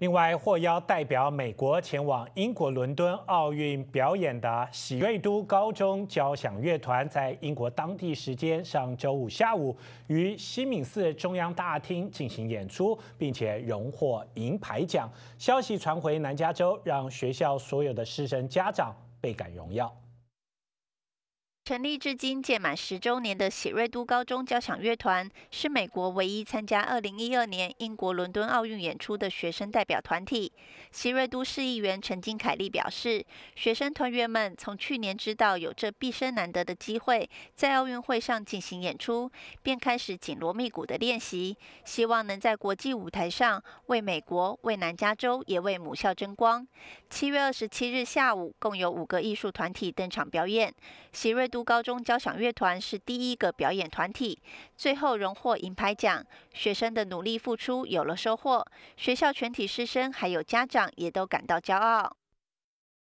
另外，获邀代表美国前往英国伦敦奥运表演的喜瑞都高中交响乐团，在英国当地时间上周五下午于西敏寺中央大厅进行演出，并且荣获银牌奖。消息传回南加州，让学校所有的师生家长倍感荣耀。成立至今届满十周年的喜瑞都高中交响乐团是美国唯一参加二零一二年英国伦敦奥运演出的学生代表团体。喜瑞都市议员陈金凯利表示，学生团员们从去年知道有这毕生难得的机会，在奥运会上进行演出，便开始紧锣密鼓的练习，希望能在国际舞台上为美国、为南加州也为母校争光。七月二十七日下午，共有五个艺术团体登场表演，喜瑞都。高中交响乐团是第一个表演团体，最后荣获银牌奖。学生的努力付出有了收获，学校全体师生还有家长也都感到骄傲。